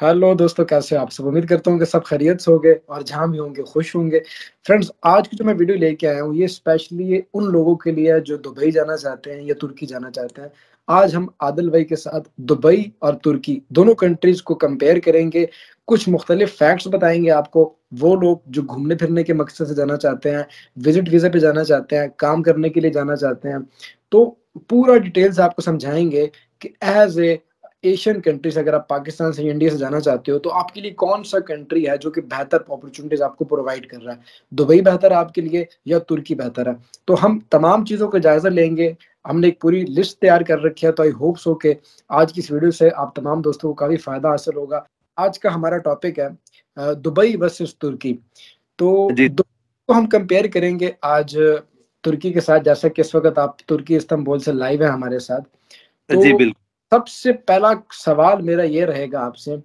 Hello दोस्तों कैसे आप सब उम्मीद करता हूँ कि सब खैरियत से होंगे और जहाँ भी होंगे खुश होंगे फ्रेंड्स आज की जो मैं वीडियो लेके आया हूँ ये स्पेशली ये उन लोगों के लिए जो दुबई जाना चाहते हैं या तुर्की जाना चाहते हैं आज हम आदिल भाई के साथ दुबई और तुर्की दोनों कंट्रीज को कंपेयर करेंगे कुछ मुख्तलिफ फैक्ट्स बताएंगे आपको वो लोग जो घूमने फिरने के मकसद से जाना चाहते हैं विजिट वीज़ा पे जाना चाहते हैं काम करने के लिए जाना चाहते हैं तो पूरा डिटेल्स आपको समझाएंगे कि एज ए एशियन कंट्रीज अगर आप पाकिस्तान से इंडिया से जाना चाहते हो तो आपके लिए कौन सा कंट्री है जो कि बेहतर अपॉर्चुनिटीज आपको प्रोवाइड कर रहा है दुबई बेहतर है आपके लिए या तुर्की बेहतर है तो हम तमाम चीज़ों का जायजा लेंगे हमने एक पूरी लिस्ट तैयार कर रखी है तो आई होप सो के आज की इस वीडियो से आप तमाम दोस्तों को काफ़ी फ़ायदा हासिल होगा आज का हमारा टॉपिक है दुबई वर्सेस तुर्की तो को हम कंपेयर करेंगे आज तुर्की के साथ जैसा कि इस वक्त आप तुर्की इस्तंबुल से लाइव है हमारे साथ तो जी बिल्कुल सबसे पहला सवाल मेरा ये रहेगा आपसे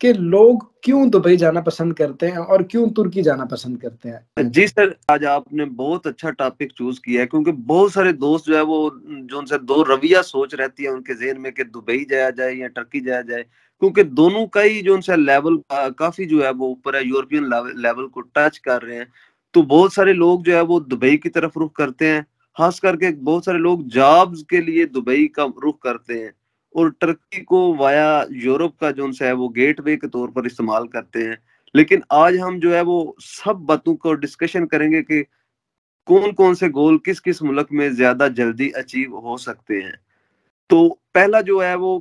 कि लोग क्यों दुबई जाना पसंद करते हैं और क्यों तुर्की जाना पसंद करते हैं जी सर आज आपने बहुत अच्छा टॉपिक चूज किया है क्योंकि बहुत सारे दोस्त जो है वो जो उनसे दो रवैया सोच रहती है उनके जहन में कि दुबई जाया जाए या टर्की जाया जाए क्योंकि दोनों का ही जो उनसे लेवल काफी जो है वो ऊपर है यूरोपियन लेवल को टच कर रहे हैं तो बहुत सारे लोग जो है वो दुबई की तरफ रुख करते हैं खास करके बहुत सारे लोग जॉब्स के लिए दुबई का रुख करते हैं और टर्की को वाया यूरोप का जो है वो गेटवे के तौर पर इस्तेमाल करते हैं लेकिन आज हम जो है वो सब बातों को डिस्कशन करेंगे कि कौन कौन से गोल किस किस मुल्क में ज्यादा जल्दी अचीव हो सकते हैं तो पहला जो है वो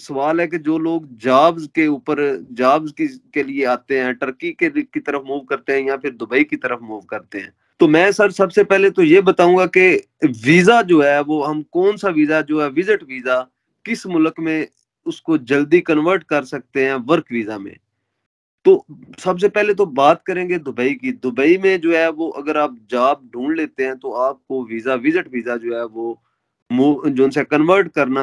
सवाल है कि जो लोग जॉब्स के ऊपर जॉब्स की के लिए आते हैं टर्की के की तरफ मूव करते हैं या फिर दुबई की तरफ मूव करते हैं तो मैं सर सबसे पहले तो ये बताऊंगा कि वीजा जो है वो हम कौन सा वीजा जो है विजिट वीजा किस मुल्क में उसको जल्दी कन्वर्ट कर सकते हैं वर्क वीजा में तो सबसे पहले तो बात करेंगे दुबई की दुबई में जो है वो अगर आप जॉब ढूंढ लेते हैं तो आपको वीजा विजिट वीजा जो है वो जो उनसे कन्वर्ट करना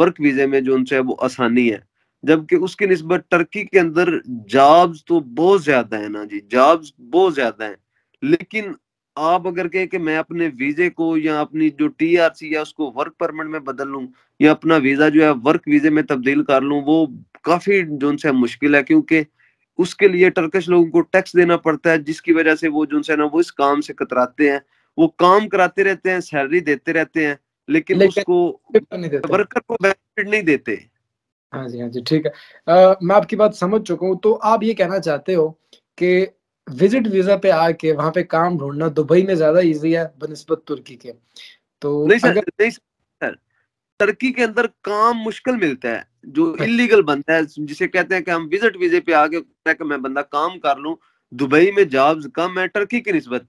वर्क वीजे में जो उनसे वो आसानी है जबकि उसकी नस्बत टर्की के अंदर जॉब्स तो बहुत ज्यादा है ना जी जॉब्स बहुत ज्यादा है लेकिन आप अगर कहे कि मैं अपने वीजे को या अपनी जो टीआरसी या उसको वर्क परमिट में बदल लूँ या अपना वीजा जो है वर्क वीजे में तब्दील कर लूँ वो काफी जो है मुश्किल है क्योंकि उसके लिए टर्कश लोगों को टैक्स देना पड़ता है जिसकी वजह से वो जो है ना वो इस काम से कतराते हैं वो काम कराते रहते हैं सैलरी देते रहते हैं लेकिन, लेकिन उसको वर्कर को बेनिफिट नहीं देते हाँ जी हाँ जी ठीक है आ, मैं आपकी बात समझ चुका हूँ तो आप ये कहना चाहते हो कि विजिट वीजा पे आके वहाँ पे काम ढूंढना दुबई में ज्यादा इजी है बनस्बत तुर्की के तो नहीं सर, अगर... नहीं सर, तुर्की के अंदर काम मुश्किल मिलता है जो इलीगल हाँ। बनता है जिसे कहते हैं कि हम विजिट वीजे पे आके कि मैं बंदा काम कर लूँ दुबई में जॉब्स कम है टर्की की नस्बत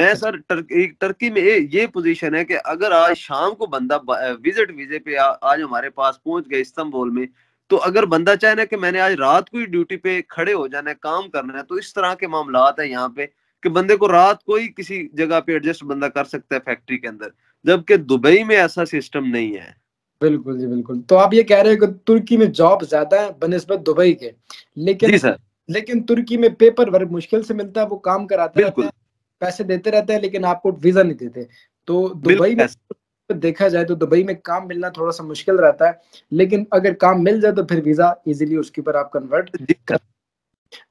मैं हाँ। सर टर्की टर्की में ये पोजीशन है कि अगर आज शाम को बंदा विजिट वीजे पे आ, आज हमारे पास पहुंच गए इस्तांबुल में तो अगर बंदा चाहे ना कि मैंने आज रात को ही ड्यूटी पे खड़े हो जाना है काम करना है तो इस तरह के मामला है यहाँ पे कि बंदे को रात को ही किसी जगह पे एडजस्ट बंदा कर सकता है फैक्ट्री के अंदर जबकि दुबई में ऐसा सिस्टम नहीं है बिल्कुल जी बिल्कुल तो आप ये कह रहे हो कि तुर्की में जॉब ज्यादा है बनस्बत दुबई के लेकिन लेकिन तुर्की में पेपर वर्क मुश्किल से मिलता है वो काम कराते हैं पैसे देते रहते हैं लेकिन आपको वीजा नहीं देते तो दुबई में देखा जाए तो दुबई में काम मिलना थोड़ा सा मुश्किल रहता है लेकिन अगर काम मिल जाए तो फिर वीजा इजीली उसके ऊपर आप कन्वर्ट कर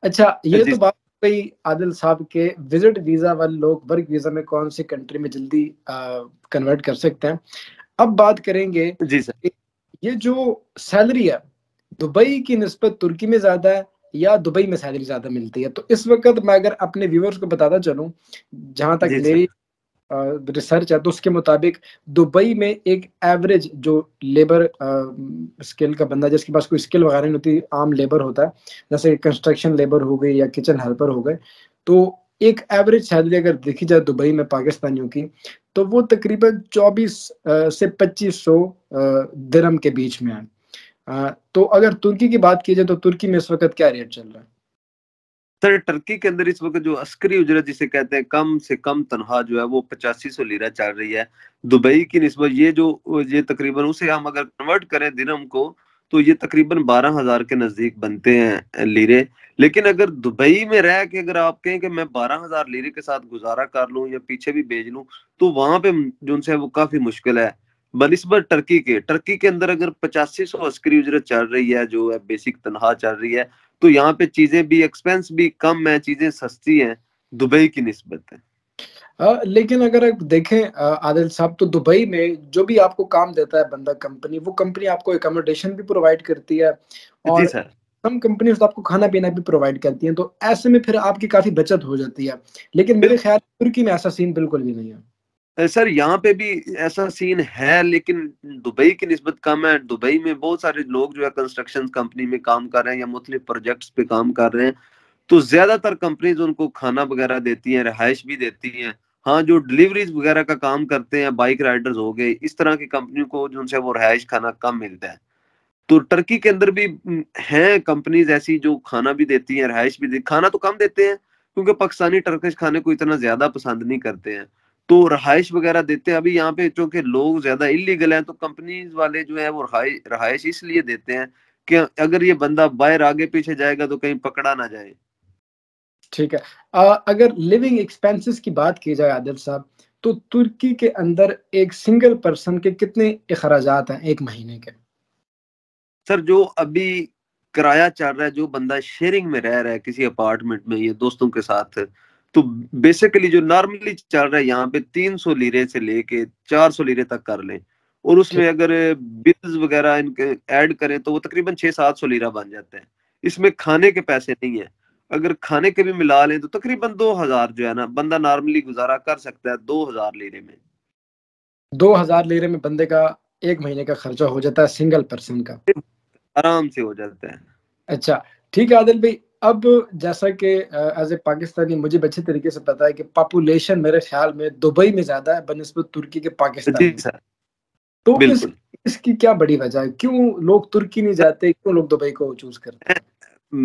अच्छा ये तो बात कई आदिल साहब के विजिट वीजा वाले लोग वर्क वीजा में कौन सी कंट्री में जल्दी कन्वर्ट कर सकते हैं अब बात करेंगे जी सर ये जो सैलरी है दुबई की नस्बत तुर्की में ज्यादा है या दुबई में सैलरी ज्यादा मिलती है तो इस वक्त मैं अगर अपने व्यूवर्स को बताता चलूं जहां तक मेरी रिसर्च है तो उसके मुताबिक दुबई में एक एवरेज जो लेबर स्किल का बंदा जिसके पास कोई स्किल वगैरह नहीं होती आम लेबर होता है जैसे कंस्ट्रक्शन लेबर हो गई या किचन हेल्पर हो गए तो एक एवरेज सैलरी अगर देखी जाए दुबई में पाकिस्तानियों की तो वो तकरीबन 24 से 2500 दरम के बीच में है तो अगर तुर्की की बात की जाए तो तुर्की में इस वक्त क्या रेट चल रहा है सर टर्की के अंदर इस वक्त जो अस्करी उजरत जिसे कहते हैं कम से कम तनख्वाह जो है वो पचासी सौ लीरा चल रही है दुबई की नस्बत ये जो ये तकरीबन उसे हम अगर कन्वर्ट करें दिनम को तो ये तकरीबन बारह हजार के नजदीक बनते हैं लीरे लेकिन अगर दुबई में रह के अगर आप कहें कि मैं बारह हजार लीरे के साथ गुजारा कर लूँ या पीछे भी भेज लूँ तो वहां पे जो है वो काफी मुश्किल है बनस्बत टर्की के टर्की के अंदर अगर पचासी सौ अस्करी उजरत चल रही है जो है बेसिक तनखा चल रही है तो यहाँ पे चीजें भी एक्सपेंस भी कम है चीजें सस्ती हैं दुबई की नस्बत है आ, लेकिन अगर आप देखें आदिल साहब तो दुबई में जो भी आपको काम देता है बंदा कंपनी वो कंपनी आपको एकोमोडेशन भी प्रोवाइड करती है और सम कंपनी तो आपको खाना पीना भी प्रोवाइड करती है तो ऐसे में फिर आपकी काफी बचत हो जाती है लेकिन मेरे ख्याल तुर्की में ऐसा सीन बिल्कुल भी नहीं है सर यहाँ पे भी ऐसा सीन है लेकिन दुबई की नस्बत कम है दुबई में बहुत सारे लोग जो है कंस्ट्रक्शन कंपनी में काम कर रहे हैं या मुख्तलिफ प्रोजेक्ट्स पे काम कर रहे हैं तो ज्यादातर कंपनीज उनको खाना वगैरह देती हैं रहायश भी देती हैं हाँ जो डिलीवरीज वगैरह का काम करते हैं बाइक राइडर्स हो गए इस तरह की कंपनी को जिनसे वो रहायश खाना कम मिलता है तो टर्की के अंदर भी हैं कंपनीज ऐसी जो खाना भी देती हैं रहायश भी देती खाना तो कम देते हैं क्योंकि पाकिस्तानी टर्किश खाने को इतना ज्यादा पसंद नहीं करते हैं तो रहायश वगैरह देते हैं अभी यहाँ पे चूंकि लोग ज्यादा इलीगल हैं तो कंपनीज वाले जो है वो रहायश इसलिए देते हैं कि अगर ये बंदा बाहर आगे पीछे जाएगा तो कहीं पकड़ा ना जाए ठीक है आ, अगर लिविंग एक्सपेंसेस की बात की जाए आदिल साहब तो तुर्की के अंदर एक सिंगल पर्सन के कितने अखराज हैं एक महीने के सर जो अभी किराया चल रहा है जो बंदा शेयरिंग में रह रहा है किसी अपार्टमेंट में या दोस्तों के साथ है, तो बेसिकली जो नॉर्मली चल रहा है यहाँ पे 300 लीरे से लेके 400 लीरे तक कर लें और उसमें अगर बिल्स वगैरह इनके ऐड करें तो वो तकरीबन छह सात सौ लीरा बन जाते हैं इसमें खाने के पैसे नहीं है अगर खाने के भी मिला लें तो तकरीबन दो हजार जो है ना बंदा नॉर्मली गुजारा कर सकता है दो हजार लीरे में दो हजार लीरे में बंदे का एक महीने का खर्चा हो जाता है सिंगल पर्सन का आराम से हो जाता है अच्छा ठीक है आदिल भाई अब जैसा कि एज ए पाकिस्तानी मुझे अच्छे तरीके से पता है कि पॉपुलेशन मेरे ख्याल में दुबई में ज्यादा है बनस्बत तुर्की के पाकिस्तान तो इस, इसकी क्या बड़ी वजह है क्यों लोग तुर्की नहीं जाते क्यों लोग दुबई को चूज करते हैं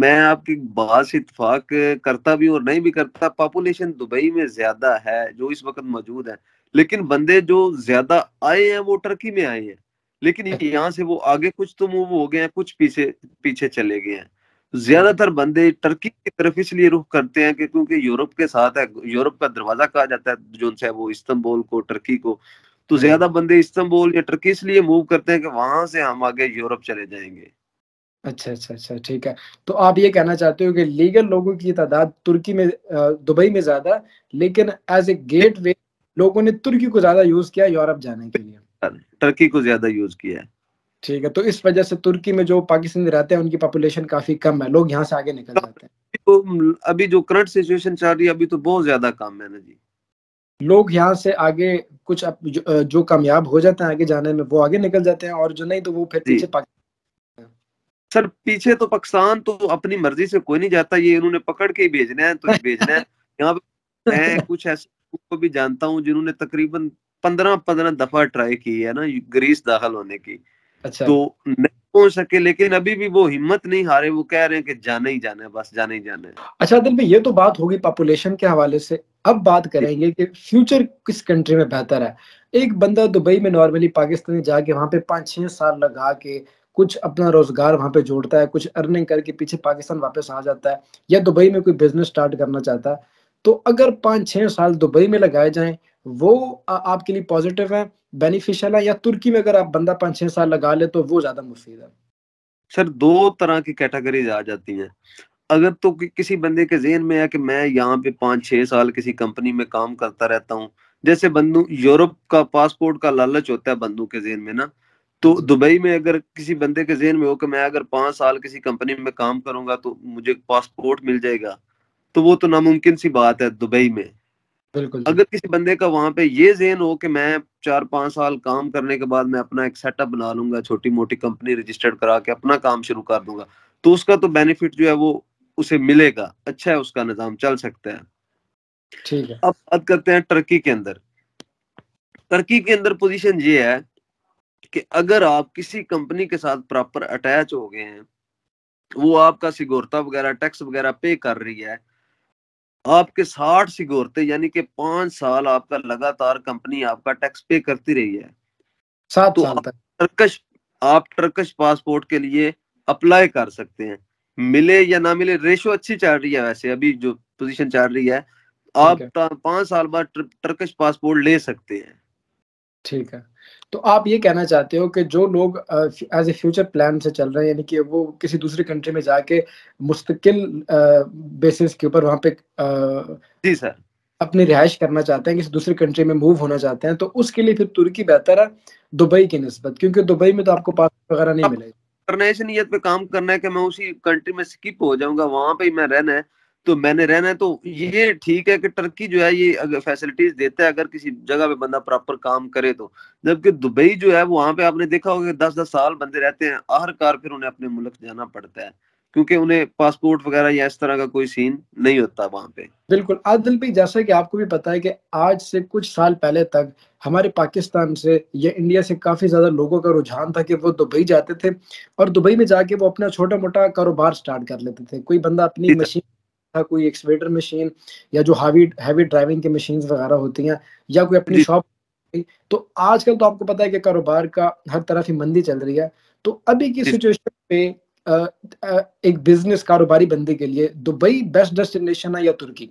मैं आपकी बात से इतफाक करता भी और नहीं भी करता पॉपुलेशन दुबई में ज्यादा है जो इस वक्त मौजूद है लेकिन बंदे जो ज्यादा आए हैं वो टर्की में आए हैं लेकिन अच्छा। यहाँ से वो आगे कुछ तो मूव हो गए हैं कुछ पीछे पीछे चले गए हैं ज्यादातर बंदे टर्की की तरफ इसलिए रुख करते हैं कि क्योंकि यूरोप के साथ है यूरोप का दरवाजा कहा जाता है जो है वो इस्तंबुल को टर्की को तो हम्म। ज्यादा बंदे इस्तंबुल या टर्की इसलिए मूव करते हैं कि वहां से हम आगे यूरोप चले जाएंगे अच्छा अच्छा अच्छा ठीक है तो आप ये कहना चाहते हो कि लीगल लोगों की तादाद तुर्की में दुबई में ज्यादा लेकिन एज ए गेट वे लोगों ने तुर्की को ज्यादा यूज किया यूरोप जाने के लिए टर्की को ज्यादा यूज किया है ठीक है तो इस वजह से तुर्की में जो पाकिस्तानी रहते हैं उनकी पॉपुलेशन काफी कम है लोग यहाँ से आगे निकल जाते हैं तो अभी जो करंट सिचुएशन चल रही है अभी तो बहुत ज्यादा कम है ना जी लोग यहाँ से आगे कुछ अप, जो, जो कामयाब हो जाते हैं आगे जाने में वो आगे निकल जाते हैं और जो नहीं तो वो फिर पीछे सर पीछे तो पाकिस्तान तो अपनी मर्जी से कोई नहीं जाता ये इन्होंने पकड़ के ही भेजने हैं तो भेजने हैं यहाँ पे मैं कुछ ऐसे को भी जानता हूँ जिन्होंने तकरीबन पंद्रह पंद्रह दफा ट्राई की है ना ग्रीस दाखिल होने की अच्छा तो नहीं पहुंच सके लेकिन अभी भी वो हिम्मत नहीं हारे वो कह रहे हैं कि जाना ही जाना है बस जाना ही जाना है अच्छा दिल में ये तो बात होगी पॉपुलेशन के हवाले से अब बात करेंगे कि फ्यूचर किस कंट्री में बेहतर है एक बंदा दुबई में नॉर्मली पाकिस्तान जाके वहां पे पांच छह साल लगा के कुछ अपना रोजगार वहां पे जोड़ता है कुछ अर्निंग करके पीछे पाकिस्तान वापस आ जाता है या दुबई में कोई बिजनेस स्टार्ट करना चाहता है तो अगर पांच छह साल दुबई में लगाए जाएं वो आपके लिए पॉजिटिव है बेनिफिशियल है या तुर्की में अगर आप बंदा पाँच छह साल लगा ले तो वो ज़्यादा मुफीद है सर दो तरह की कैटेगरीज आ जाती हैं अगर तो कि, किसी बंदे के जहन में है कि मैं यहाँ पे पांच छह साल किसी कंपनी में काम करता रहता हूँ जैसे बंदू यूरोप का पासपोर्ट का लालच होता है बंदू के जहन में ना तो दुबई में अगर किसी बंदे के जहन में हो कि मैं अगर पांच साल किसी कंपनी में काम करूंगा तो मुझे पासपोर्ट मिल जाएगा तो वो तो नामुमकिन सी बात है दुबई में बिल्कुल अगर किसी बंदे का वहां पे ये जेन हो कि मैं चार पांच साल काम करने के बाद मैं अपना एक सेटअप बना लूंगा छोटी मोटी कंपनी रजिस्टर्ड करा के अपना काम शुरू कर दूंगा तो उसका तो बेनिफिट जो है वो उसे मिलेगा अच्छा है उसका निजाम चल सकता है ठीक है अब बात करते हैं टर्की के अंदर टर्की के अंदर पोजिशन ये है कि अगर आप किसी कंपनी के साथ प्रॉपर अटैच हो गए हैं वो आपका सिगोरता वगैरह टैक्स वगैरह पे कर रही है आपके साठ सिक्योरते यानी कि पांच साल आपका लगातार कंपनी आपका टैक्स पे करती रही है सात तो साल तक टर्कश आप टर्कश पासपोर्ट के लिए अप्लाई कर सकते हैं मिले या ना मिले रेशो अच्छी चल रही है वैसे अभी जो पोजीशन चल रही है आप पांच साल बाद टर्कश पासपोर्ट ले सकते हैं ठीक है तो आप ये कहना चाहते हो कि जो लोग एज ए फ्यूचर प्लान से चल रहे हैं यानी कि वो किसी दूसरे कंट्री में जाके मुस्तकिल बेसिस के ऊपर वहाँ पे जी सर अपनी रिहाइश करना चाहते हैं किसी दूसरे कंट्री में मूव होना चाहते हैं तो उसके लिए फिर तुर्की बेहतर है दुबई की नस्बत क्योंकि दुबई में तो आपको पास वगैरह नहीं मिलेगा करने नीयत पे काम करना है कि मैं उसी कंट्री में स्किप हो जाऊंगा वहां पे ही मैं रहना है तो मैंने रहना है तो ये ठीक है कि टर्की जो है ये अगर फैसिलिटीज देता है अगर किसी जगह पे बंदा प्रॉपर काम करे तो जबकि दुबई जो है वहाँ पे आपने देखा होगा दस दस साल बंदे रहते हैं हर कार फिर उन्हें अपने मुल्क जाना पड़ता है क्योंकि उन्हें पासपोर्ट वगैरह या इस तरह का कोई सीन नहीं होता वहाँ पे बिल्कुल आदिल भाई जैसा कि आपको भी पता है कि आज से कुछ साल पहले तक हमारे पाकिस्तान से या इंडिया से काफ़ी ज़्यादा लोगों का रुझान था कि वो दुबई जाते थे और दुबई में जाके वो अपना छोटा मोटा कारोबार स्टार्ट कर लेते थे कोई बंदा अपनी मशीन था कोई एक्सवेटर मशीन या जो हावी हैवी ड्राइविंग की मशीन वगैरह होती हैं या कोई अपनी शॉप तो आजकल तो आपको पता है कि कारोबार का हर तरफ ही मंदी चल रही है तो अभी की सिचुएशन पे एक बिजनेस कारोबारी बंदे के लिए दुबई बेस्ट डेस्टिनेशन है या तुर्की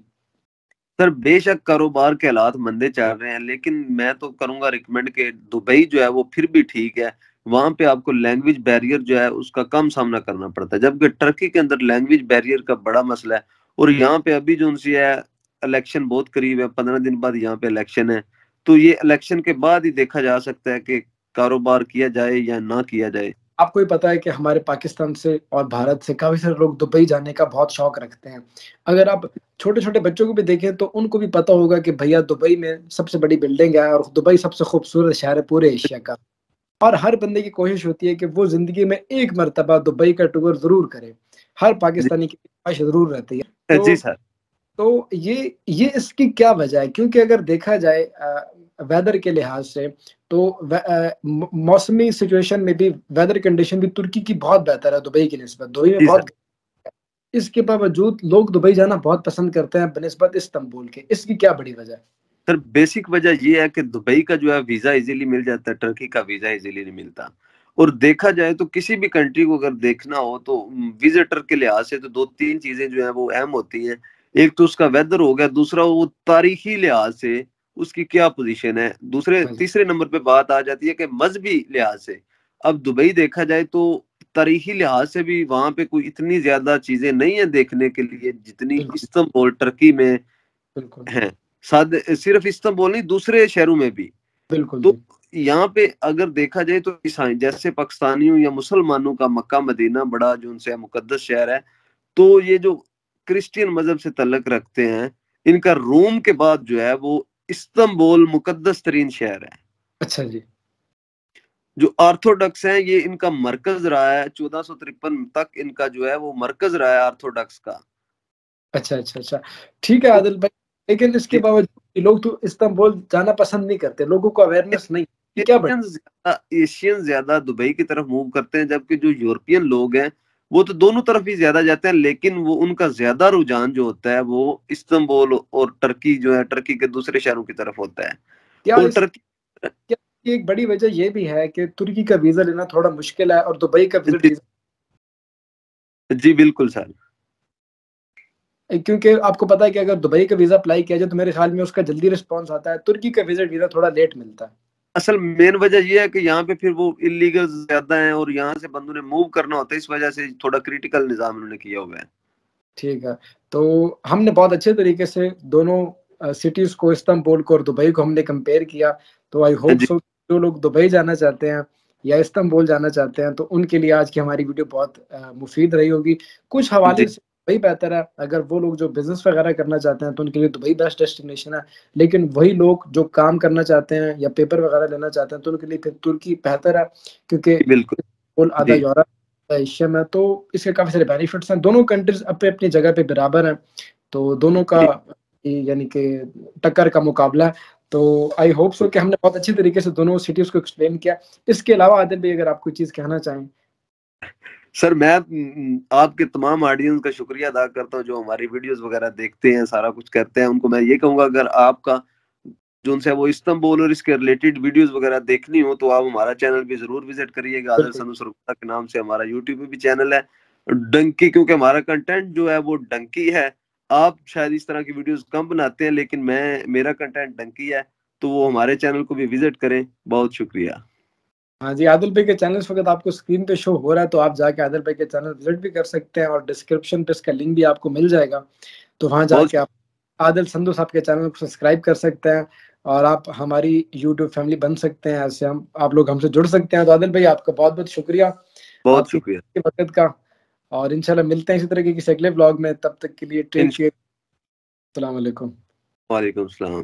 सर बेशक कारोबार के हालात मंदे चल रहे हैं लेकिन मैं तो करूंगा रिकमेंड के दुबई जो है वो फिर भी ठीक है वहां पे आपको लैंग्वेज बैरियर जो है उसका कम सामना करना पड़ता है जबकि टर्की के अंदर लैंग्वेज बैरियर का बड़ा मसला है और यहाँ पे अभी जो उनसे है इलेक्शन बहुत करीब है पंद्रह दिन बाद यहाँ पे इलेक्शन है तो ये इलेक्शन के बाद ही देखा जा सकता है कि कारोबार किया जाए या ना किया जाए आपको ये पता है कि हमारे पाकिस्तान से और भारत से काफी सारे लोग दुबई जाने का बहुत शौक रखते हैं अगर आप छोटे छोटे बच्चों को भी देखें तो उनको भी पता होगा कि भैया दुबई में सबसे बड़ी बिल्डिंग है और दुबई सबसे खूबसूरत शहर है पूरे एशिया का और हर बंदे की कोशिश होती है कि वो जिंदगी में एक मरतबा दुबई का टूर जरूर करे हर पाकिस्तानी की जरूर रहती है तो, जी सर तो ये ये इसकी क्या वजह है क्योंकि अगर देखा जाए वेदर के लिहाज से तो मौसमी सिचुएशन में भी वेदर कंडीशन भी तुर्की की बहुत बेहतर है दुबई की नस्बत दुबई में बहुत इसके बावजूद लोग दुबई जाना बहुत पसंद करते हैं बनस्बत इस्तंबुल के इसकी क्या बड़ी वजह है सर बेसिक वजह ये है कि दुबई का जो है वीजा इजीली मिल जाता है टर्की का वीजा इजीली नहीं मिलता और देखा जाए तो किसी भी कंट्री को अगर देखना हो तो विजिटर के लिहाज से तो दो तीन चीजें जो है वो अहम होती हैं एक तो उसका वेदर हो गया दूसरा वो तारीखी लिहाज से उसकी क्या पोजीशन है दूसरे तीसरे नंबर पे बात आ जाती है कि मजहबी लिहाज से अब दुबई देखा जाए तो तारीखी लिहाज से भी वहां पे कोई इतनी ज्यादा चीजें नहीं है देखने के लिए जितनी इस्तंबुल टर्की में है सिर्फ इस्तंबुल नहीं दूसरे शहरों में भी बिल्कुल तो यहाँ पे अगर देखा जाए तो ईसाई जैसे पाकिस्तानियों या मुसलमानों का मक्का मदीना बड़ा जो उनसे मुकदस शहर है तो ये जो क्रिश्चियन मजहब से तलक रखते हैं इनका रोम के बाद जो है वो इस्तंबुल मुकदस तरीन शहर है अच्छा जी जो आर्थोडक्स हैं ये इनका मरकज रहा है चौदह सौ तिरपन तक इनका जो है वो मरकज रहा है आर्थोडक्स का अच्छा अच्छा अच्छा ठीक है तो आदिल भाई लेकिन इसके बावजूद लोग तो इस्तंबुल जाना पसंद नहीं करते लोगों को अवेयरनेस नहीं एशियन ज्यादा दुबई की तरफ मूव करते हैं जबकि जो यूरोपियन लोग हैं वो तो दोनों तरफ ही ज्यादा जाते हैं लेकिन वो उनका ज्यादा रुझान जो होता है वो इस्तंबुल और टर्की जो है टर्की के दूसरे शहरों की तरफ होता है क्या और टर्की क्या एक बड़ी वजह यह भी है कि तुर्की का वीजा लेना थोड़ा मुश्किल है और दुबई का वीजा जी, जी बिल्कुल सर क्योंकि आपको पता है कि अगर दुबई का वीजा अप्लाई किया जाए तो मेरे ख्याल में उसका जल्दी रिस्पॉन्स आता है तुर्की का वीजा वीजा थोड़ा लेट मिलता है असल मेन वजह यह है कि यहाँ पे फिर वो इलीगल ज्यादा हैं और यहाँ से बंदों ने मूव करना होता है इस वजह से थोड़ा क्रिटिकल निज़ाम उन्होंने किया हुआ है ठीक है तो हमने बहुत अच्छे तरीके से दोनों सिटीज को इस्तांबुल को और दुबई को हमने कंपेयर किया तो आई होप सो जो लोग दुबई जाना चाहते हैं या इस्तांबुल जाना चाहते हैं तो उनके लिए आज की हमारी वीडियो बहुत मुफीद रही होगी कुछ हवाले से दुबई बेहतर है अगर वो लोग जो बिजनेस वगैरह करना चाहते हैं तो उनके लिए दुबई बेस्ट डेस्टिनेशन है लेकिन वही लोग जो काम करना चाहते हैं या पेपर वगैरह लेना चाहते हैं तो उनके लिए फिर तुर्की बेहतर है क्योंकि बिल्कुल आधा यूरोप एशिया में तो इसके काफी सारे बेनिफिट्स हैं दोनों कंट्रीज अपने अपनी जगह पे बराबर हैं तो दोनों का यानी कि टक्कर का मुकाबला तो आई होप सो कि हमने बहुत अच्छे तरीके से दोनों सिटीज को एक्सप्लेन किया इसके अलावा आदिल भाई अगर आप कोई चीज़ कहना चाहें सर मैं हम्म, आपके तमाम ऑडियंस का शुक्रिया अदा करता हूँ जो हमारी वीडियोस वगैरह देखते हैं सारा कुछ करते हैं उनको मैं ये कहूंगा अगर आपका जो उनसे वो इस्तंबुल और इसके रिलेटेड वीडियोस वगैरह देखनी हो तो आप हमारा चैनल भी जरूर विजिट करिएगा आदर सनुसरगुप्ता के नाम से हमारा यूट्यूब भी चैनल है डंकी क्योंकि हमारा कंटेंट जो है वो डंकी है आप शायद इस तरह की वीडियोज कम बनाते हैं लेकिन मैं मेरा कंटेंट डंकी है तो वो हमारे चैनल को भी विजिट करें बहुत शुक्रिया हाँ जी आदिल भाई के चैनल इस वक्त आपको स्क्रीन पे शो हो रहा है तो आप जाके आदिल भाई के चैनल विजिट भी कर सकते हैं और डिस्क्रिप्शन पे इसका लिंक भी आपको मिल जाएगा तो वहाँ जाके आप आदिल संधु साहब के चैनल को सब्सक्राइब कर सकते हैं और आप हमारी यूट्यूब फैमिली बन सकते हैं ऐसे हम आप लोग हमसे जुड़ सकते हैं तो आदिल भाई आपका बहुत बहुत शुक्रिया बहुत शुक्रिया वक्त का और इनशाला मिलते हैं इसी तरह के किसी अगले ब्लॉग में तब तक के लिए टेक केयर वालेकुम वालेकुम